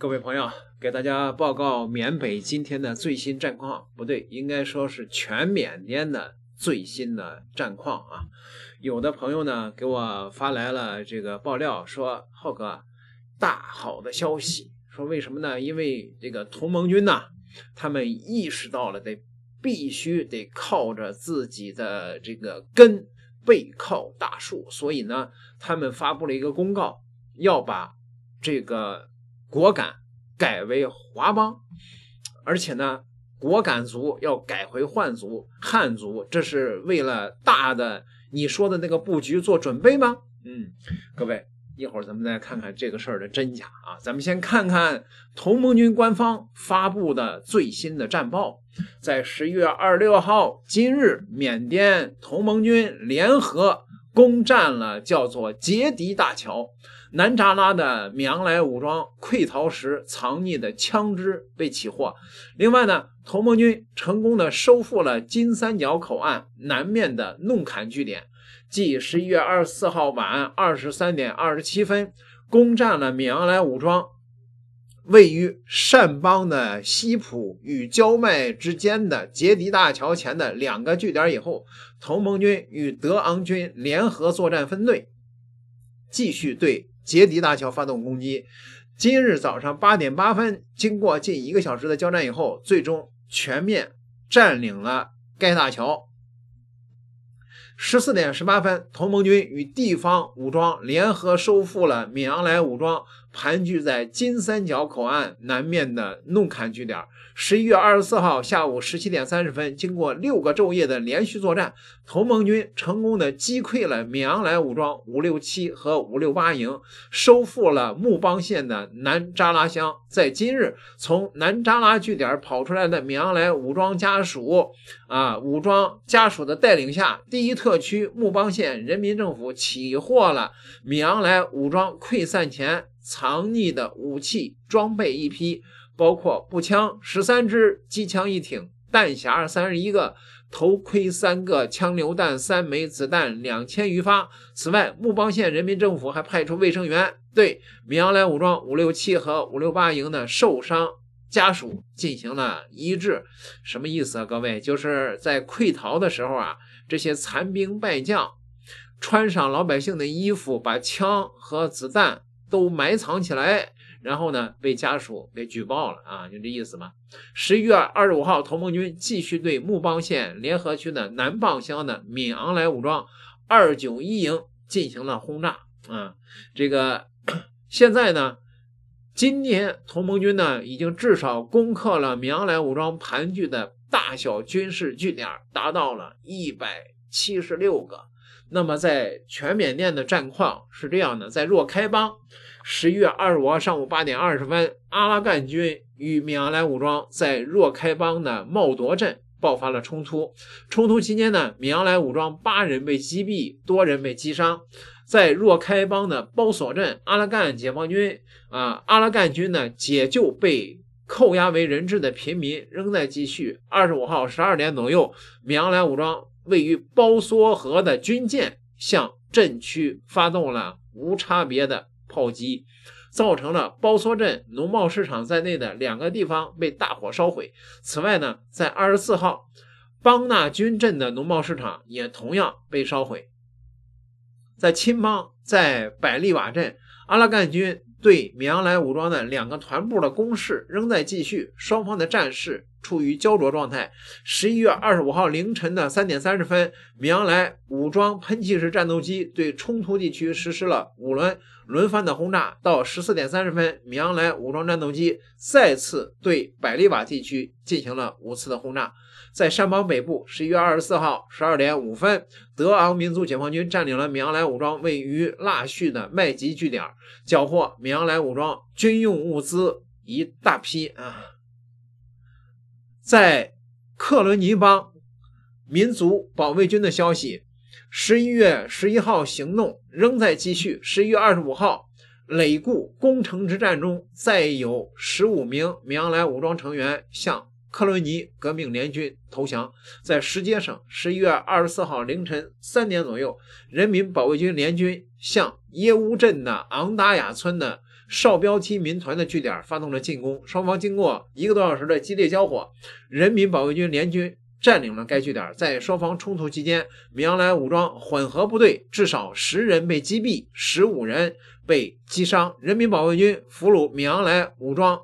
各位朋友，给大家报告缅北今天的最新战况，不对，应该说是全缅甸的最新的战况啊。有的朋友呢给我发来了这个爆料，说浩哥，大好的消息。说为什么呢？因为这个同盟军呢，他们意识到了得必须得靠着自己的这个根，背靠大树，所以呢，他们发布了一个公告，要把这个。果敢改为华邦，而且呢，果敢族要改回汉族，汉族，这是为了大的你说的那个布局做准备吗？嗯，各位，一会儿咱们再看看这个事儿的真假啊。咱们先看看同盟军官方发布的最新的战报，在十一月二十六号，今日缅甸同盟军联合攻占了叫做杰迪大桥。南扎拉的昂莱武装溃逃时藏匿的枪支被起获。另外呢，同盟军成功的收复了金三角口岸南面的弄坎据点，即十一月二十四号晚二十三点二十七分，攻占了昂莱武装位于善邦的西普与焦迈之间的杰迪大桥前的两个据点以后，同盟军与德昂军联合作战分队继续对。杰迪大桥发动攻击。今日早上八点八分，经过近一个小时的交战以后，最终全面占领了该大桥。十四点十八分，同盟军与地方武装联合收复了米昂莱武装。盘踞在金三角口岸南面的弄坎据点。十一月二十四号下午十七点三十分，经过六个昼夜的连续作战，同盟军成功的击溃了米昂莱武装五六七和五六八营，收复了木邦县的南扎拉乡。在今日，从南扎拉据点跑出来的米昂莱武装家属，啊，武装家属的带领下，第一特区木邦县人民政府起获了米昂莱武装溃散前。藏匿的武器装备一批，包括步枪十三支、机枪一挺、弹匣三十一个、头盔三个、枪榴弹三枚、子弹两千余发。此外，木邦县人民政府还派出卫生员对米缅莱武装五六七和五六八营的受伤家属进行了医治。什么意思啊，各位？就是在溃逃的时候啊，这些残兵败将穿上老百姓的衣服，把枪和子弹。都埋藏起来，然后呢被家属给举报了啊，就这意思嘛。十一月二十五号，同盟军继续对木邦县联合区的南蚌乡的闵昂莱武装二九一营进行了轰炸啊。这个 现在呢，今年同盟军呢已经至少攻克了闵昂莱武装盘踞的大小军事据点达到了一百七十六个。那么，在全缅甸的战况是这样的：在若开邦，十一月二十五号上午八点二十分，阿拉干军与米昂莱武装在若开邦的茂夺镇爆发了冲突。冲突期间呢，米昂莱武装八人被击毙，多人被击伤。在若开邦的包索镇，阿拉干解放军啊，阿拉干军呢解救被扣押为人质的平民仍在继续。二十五号十二点左右，米昂莱武装。位于包梭河的军舰向镇区发动了无差别的炮击，造成了包梭镇农贸市场在内的两个地方被大火烧毁。此外呢，在二十四号，邦纳军镇的农贸市场也同样被烧毁。在钦邦，在百利瓦镇，阿拉干军。对米扬来武装的两个团部的攻势仍在继续，双方的战事处于胶着状态。十一月二十五号凌晨的三点三十分，米扬来武装喷气式战斗机对冲突地区实施了五轮。轮番的轰炸到十四点三十分，缅莱武装战斗机再次对百利瓦地区进行了五次的轰炸。在山邦北部，十一月二十四号十二点五分，德昂民族解放军占领了米昂莱武装位于腊戌的麦吉据点，缴获米昂莱武装军用物资一大批啊！在克伦尼邦民族保卫军的消息。十一月十一号行动仍在继续。十一月二十五号，累固攻城之战中，再有十五名米昂莱武装成员向克伦尼革命联军投降。在石阶省，十一月二十四号凌晨三点左右，人民保卫军联军向耶乌镇的昂达雅村的哨标机民团的据点发动了进攻。双方经过一个多小时的激烈交火，人民保卫军联军。占领了该据点，在双方冲突期间，米扬莱武装混合部队至少十人被击毙，十五人被击伤，人民保卫军俘虏米扬莱武装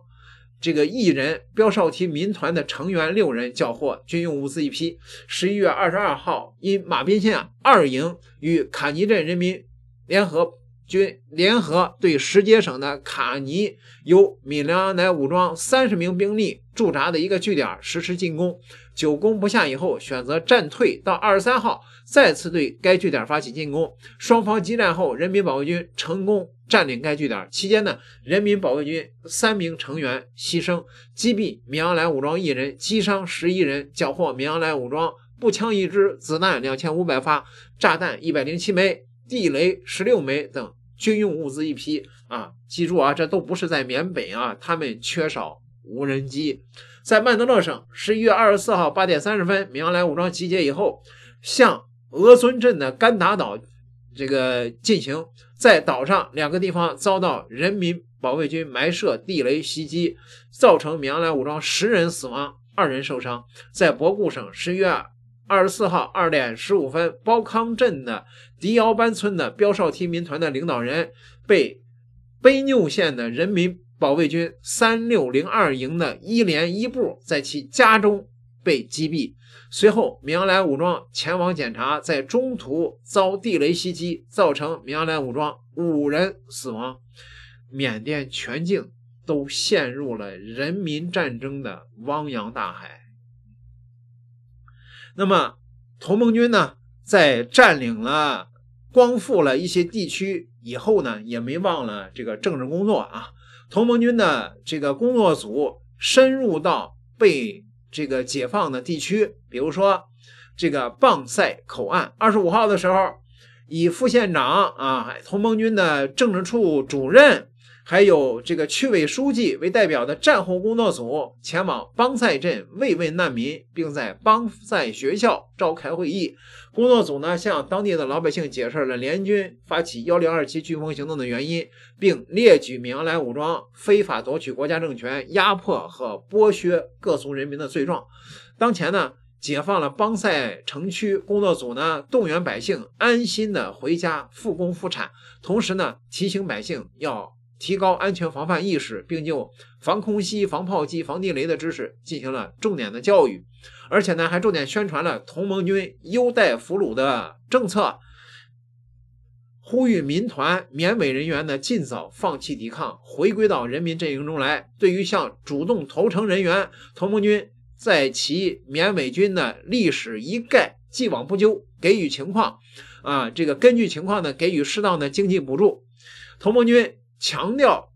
这个一人标少提民团的成员六人，缴获军用物资一批。十一月二十二号，因马宾县二营与卡尼镇人民联合。军联合对石阶省的卡尼由良甸武装三十名兵力驻扎的一个据点实施进攻，久攻不下以后选择战退。到二十三号再次对该据点发起进攻，双方激战后，人民保卫军成功占领该据点。期间呢，人民保卫军三名成员牺牲，击毙良甸武装一人，击伤十一人，缴获良甸武装步枪一支、子弹两千五百发、炸弹一百零七枚。地雷十六枚等军用物资一批啊！记住啊，这都不是在缅北啊，他们缺少无人机。在曼德勒省，十一月二十四号八点三十分，缅莱武装集结以后，向俄尊镇的甘达岛这个进行，在岛上两个地方遭到人民保卫军埋设地雷袭击，造成米昂莱武装十人死亡，二人受伤。在博固省，十一月。二十四号二点十五分，包康镇的迪瑶班村的标哨梯民团的领导人被卑纽县的人民保卫军三六零二营的一连一部在其家中被击毙。随后，明扬来武装前往检查，在中途遭地雷袭击，造成明扬来武装五人死亡。缅甸全境都陷入了人民战争的汪洋大海。那么，同盟军呢，在占领了、光复了一些地区以后呢，也没忘了这个政治工作啊。同盟军的这个工作组深入到被这个解放的地区，比如说这个棒塞口岸。二十五号的时候，以副县长啊，同盟军的政治处主任。还有这个区委书记为代表的战后工作组前往邦塞镇慰问难民，并在邦塞学校召开会议。工作组呢向当地的老百姓解释了联军发起幺零二七飓风行动的原因，并列举米昂莱武装非法夺取国家政权、压迫和剥削各族人民的罪状。当前呢，解放了邦塞城区，工作组呢动员百姓安心的回家复工复产，同时呢提醒百姓要。提高安全防范意识，并就防空袭、防炮击、防地雷的知识进行了重点的教育，而且呢，还重点宣传了同盟军优待俘虏的政策，呼吁民团缅美人员呢尽早放弃抵抗，回归到人民阵营中来。对于向主动投诚人员，同盟军在其缅美军的历史一概既往不咎，给予情况啊，这个根据情况呢给予适当的经济补助，同盟军。强调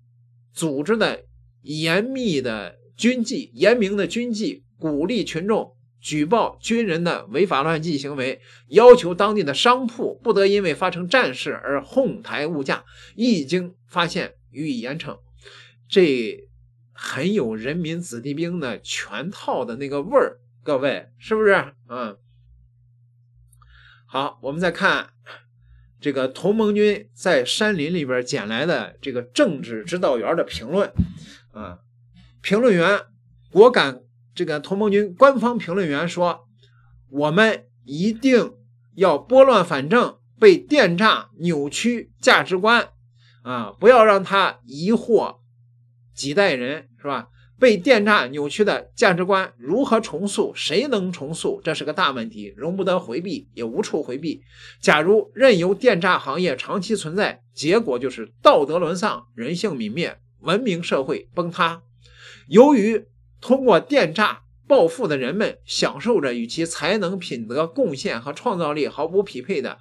组织的严密的军纪，严明的军纪，鼓励群众举报军人的违法乱纪行为，要求当地的商铺不得因为发生战事而哄抬物价，一经发现予以严惩。这很有人民子弟兵的全套的那个味儿，各位是不是？嗯，好，我们再看。这个同盟军在山林里边捡来的这个政治指导员的评论，啊，评论员果敢，这个同盟军官方评论员说，我们一定要拨乱反正，被电诈扭曲价值观，啊，不要让他疑惑几代人，是吧？被电诈扭曲的价值观如何重塑？谁能重塑？这是个大问题，容不得回避，也无处回避。假如任由电诈行业长期存在，结果就是道德沦丧、人性泯灭、文明社会崩塌。由于通过电诈暴富的人们享受着与其才能、品德、贡献和创造力毫不匹配的。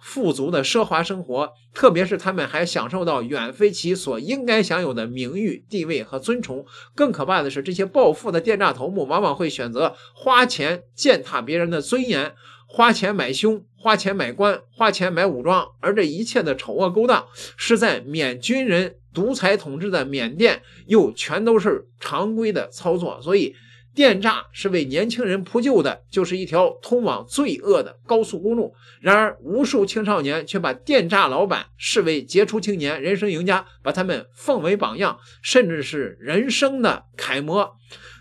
富足的奢华生活，特别是他们还享受到远非其所应该享有的名誉、地位和尊崇。更可怕的是，这些暴富的电诈头目往往会选择花钱践踏别人的尊严，花钱买凶，花钱买官，花钱买武装，而这一切的丑恶勾当是在缅军人独裁统治的缅甸，又全都是常规的操作，所以。电诈是为年轻人铺就的，就是一条通往罪恶的高速公路。然而，无数青少年却把电诈老板视为杰出青年、人生赢家，把他们奉为榜样，甚至是人生的楷模。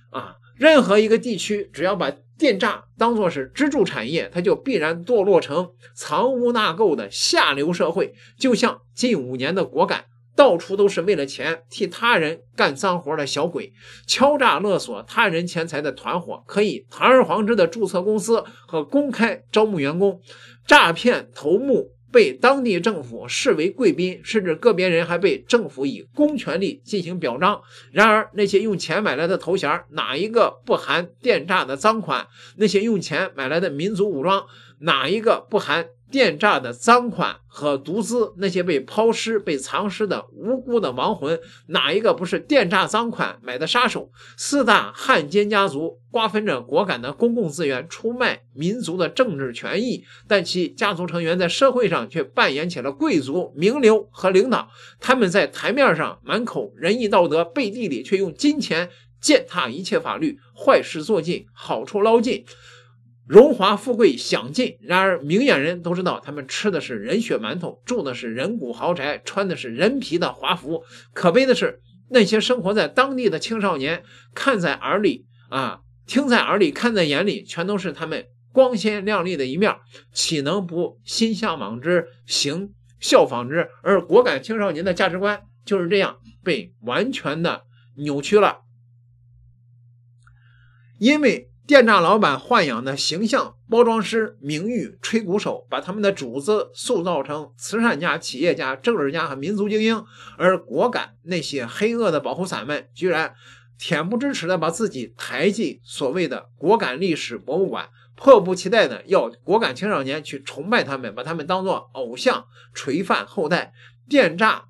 啊，任何一个地区只要把电诈当作是支柱产业，它就必然堕落成藏污纳垢的下流社会。就像近五年的果敢。到处都是为了钱替他人干脏活的小鬼，敲诈勒索他人钱财的团伙可以堂而皇之的注册公司和公开招募员工，诈骗头目被当地政府视为贵宾，甚至个别人还被政府以公权力进行表彰。然而，那些用钱买来的头衔，哪一个不含电诈的赃款？那些用钱买来的民族武装，哪一个不含？电诈的赃款和毒资，那些被抛尸、被藏尸的无辜的亡魂，哪一个不是电诈赃款买的杀手？四大汉奸家族瓜分着果敢的公共资源，出卖民族的政治权益，但其家族成员在社会上却扮演起了贵族、名流和领导。他们在台面上满口仁义道德，背地里却用金钱践踏一切法律，坏事做尽，好处捞尽。荣华富贵享尽，然而明眼人都知道，他们吃的是人血馒头，住的是人骨豪宅，穿的是人皮的华服。可悲的是，那些生活在当地的青少年，看在耳里啊，听在耳里，看在眼里，全都是他们光鲜亮丽的一面，岂能不心向往之，行效仿之？而果敢青少年的价值观就是这样被完全的扭曲了，因为。电诈老板豢养的形象包装师、名誉吹鼓手，把他们的主子塑造成慈善家、企业家、政治家和民族精英；而果敢那些黑恶的保护伞们，居然恬不知耻地把自己抬进所谓的果敢历史博物馆，迫不及待地要果敢青少年去崇拜他们，把他们当作偶像垂范后代。电诈、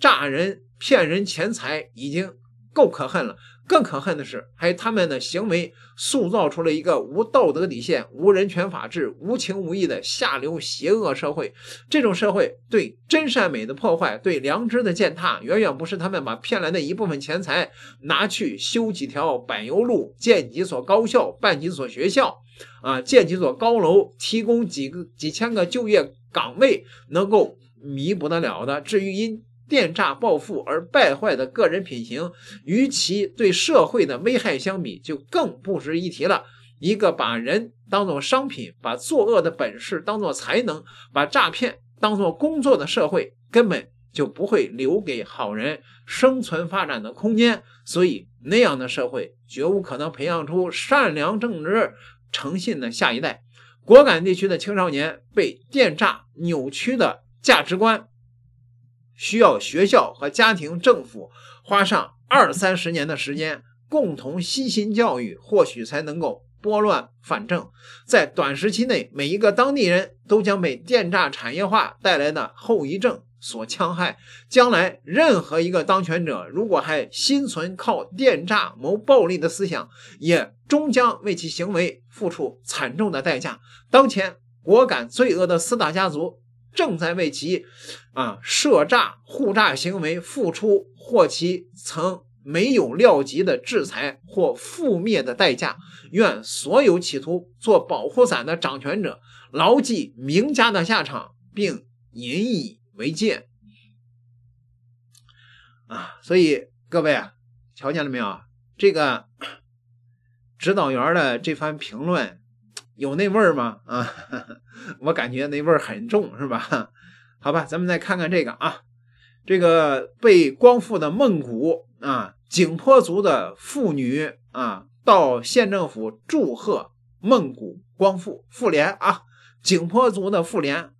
诈人、骗人钱财，已经够可恨了。更可恨的是，还有他们的行为塑造出了一个无道德底线、无人权法治、无情无义的下流邪恶社会。这种社会对真善美的破坏，对良知的践踏，远远不是他们把骗来的一部分钱财拿去修几条柏油路、建几所高校、办几所学校，啊，建几所高楼，提供几个几千个就业岗位能够弥补得了的。至于因。电诈暴富而败坏的个人品行，与其对社会的危害相比，就更不值一提了。一个把人当做商品、把作恶的本事当做才能、把诈骗当做工作的社会，根本就不会留给好人生存发展的空间。所以，那样的社会绝无可能培养出善良、正直、诚信的下一代。果敢地区的青少年被电诈扭曲的价值观。需要学校和家庭、政府花上二三十年的时间，共同悉心教育，或许才能够拨乱反正。在短时期内，每一个当地人都将被电诈产业化带来的后遗症所戕害。将来，任何一个当权者如果还心存靠电诈谋暴利的思想，也终将为其行为付出惨重的代价。当前，果敢罪恶的四大家族。正在为其啊设诈、互诈行为付出或其曾没有料及的制裁或覆灭的代价。愿所有企图做保护伞的掌权者牢记名家的下场，并引以为戒。啊，所以各位啊，瞧见了没有？这个 指导员的这番评论。有那味儿吗？啊，我感觉那味儿很重，是吧？好吧，咱们再看看这个啊，这个被光复的孟古啊，景颇族的妇女啊，到县政府祝贺孟古光复妇联啊，景颇族的妇联，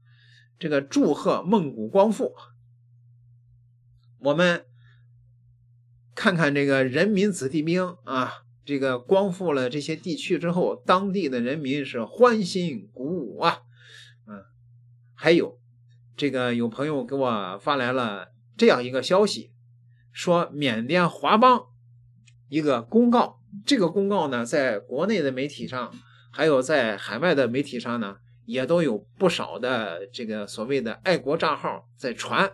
这个祝贺孟古光复。我们看看这个人民子弟兵啊。这个光复了这些地区之后，当地的人民是欢欣鼓舞啊，嗯，还有这个有朋友给我发来了这样一个消息，说缅甸华邦一个公告，这个公告呢，在国内的媒体上，还有在海外的媒体上呢，也都有不少的这个所谓的爱国账号在传，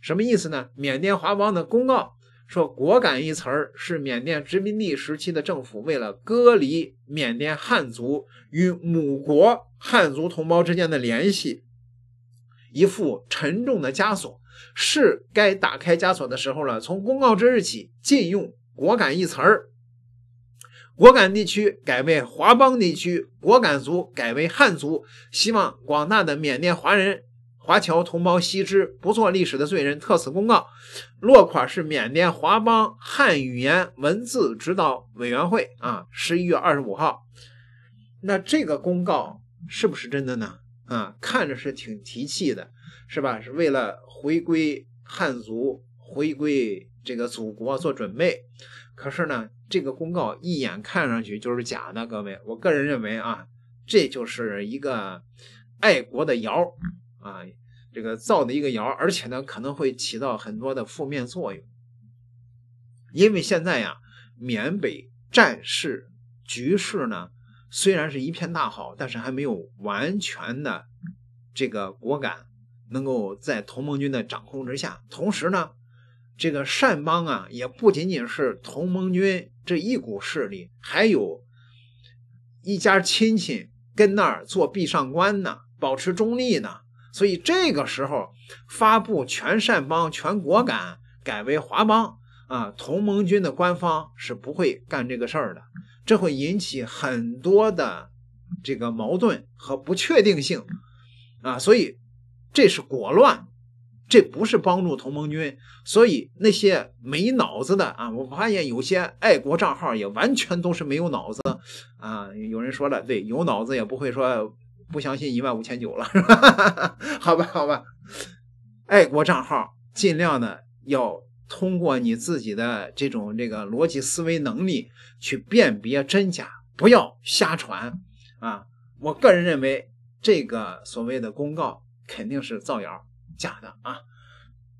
什么意思呢？缅甸华邦的公告。说“果敢”一词儿是缅甸殖民地时期的政府为了隔离缅甸汉族与母国汉族同胞之间的联系，一副沉重的枷锁，是该打开枷锁的时候了。从公告之日起，禁用“果敢”一词儿，果敢地区改为华邦地区，果敢族改为汉族。希望广大的缅甸华人。华侨同胞悉知，不做历史的罪人，特此公告。落款是缅甸华邦汉语言文字指导委员会啊，十一月二十五号。那这个公告是不是真的呢？啊，看着是挺提气的，是吧？是为了回归汉族、回归这个祖国做准备。可是呢，这个公告一眼看上去就是假的。各位，我个人认为啊，这就是一个爱国的谣。啊，这个造的一个谣，而且呢，可能会起到很多的负面作用。因为现在呀，缅北战事局势呢，虽然是一片大好，但是还没有完全的这个果敢能够在同盟军的掌控之下。同时呢，这个善邦啊，也不仅仅是同盟军这一股势力，还有一家亲戚跟那儿做壁上观呢，保持中立呢。所以这个时候发布全善帮全国敢改为华帮啊，同盟军的官方是不会干这个事儿的，这会引起很多的这个矛盾和不确定性啊，所以这是裹乱，这不是帮助同盟军。所以那些没脑子的啊，我发现有些爱国账号也完全都是没有脑子啊。有人说了，对，有脑子也不会说。不相信一万五千九了，是吧？好吧，好吧。爱国账号尽量呢要通过你自己的这种这个逻辑思维能力去辨别真假，不要瞎传啊！我个人认为这个所谓的公告肯定是造谣假的啊！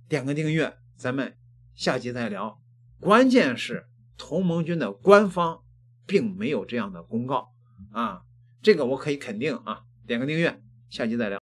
点个订阅，咱们下集再聊。关键是同盟军的官方并没有这样的公告啊，这个我可以肯定啊。点个订阅，下期再聊。